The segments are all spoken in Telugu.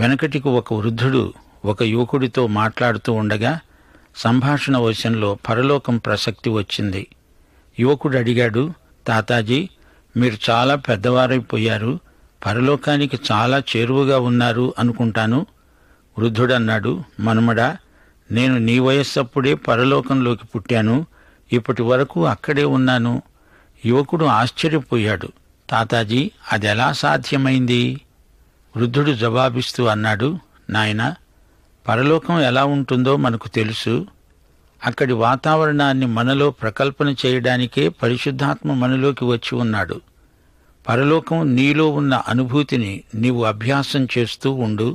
వెనకటికి ఒక వృద్ధుడు ఒక యువకుడితో మాట్లాడుతూ ఉండగా సంభాషణ వశంలో పరలోకం ప్రసక్తి వచ్చింది యువకుడు అడిగాడు తాతాజీ మీరు చాలా పెద్దవారైపోయారు పరలోకానికి చాలా చేరువుగా ఉన్నారు అనుకుంటాను వృద్ధుడన్నాడు మనుమడా నేను నీ వయస్సప్పుడే పరలోకంలోకి పుట్టాను ఇప్పటి వరకు అక్కడే ఉన్నాను యువకుడు ఆశ్చర్యపోయాడు తాతాజీ అదెలా సాధ్యమైంది వృద్ధుడు జవాబిస్తూ అన్నాడు నాయన పరలోకం ఎలా ఉంటుందో మనకు తెలుసు అక్కడి వాతావరణాన్ని మనలో ప్రకల్పన చేయడానికే పరిశుద్ధాత్మ మనలోకి వచ్చి ఉన్నాడు పరలోకం నీలో ఉన్న అనుభూతిని నీవు అభ్యాసం చేస్తూ ఉండు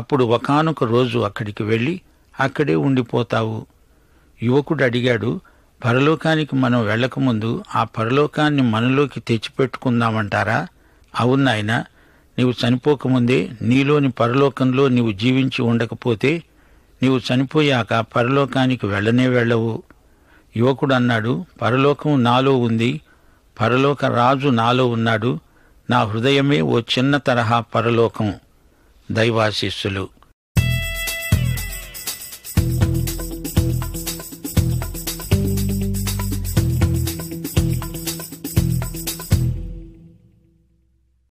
అప్పుడు ఒకనొక రోజు అక్కడికి వెళ్ళి అక్కడే ఉండిపోతావు యువకుడు అడిగాడు పరలోకానికి మనం వెళ్ళకముందు ఆ పరలోకాన్ని మనలోకి తెచ్చిపెట్టుకుందామంటారా అవునాయన నీవు చనిపోకముందే నీలోని పరలోకంలో నీవు జీవించి ఉండకపోతే నీవు చనిపోయాక పరలోకానికి వెళ్ళనే వెళ్ళవు యువకుడు అన్నాడు పరలోకం నాలో ఉంది పరలోక రాజు నాలో ఉన్నాడు నా హృదయమే ఓ చిన్న తరహా పరలోకం దైవాశీస్సులు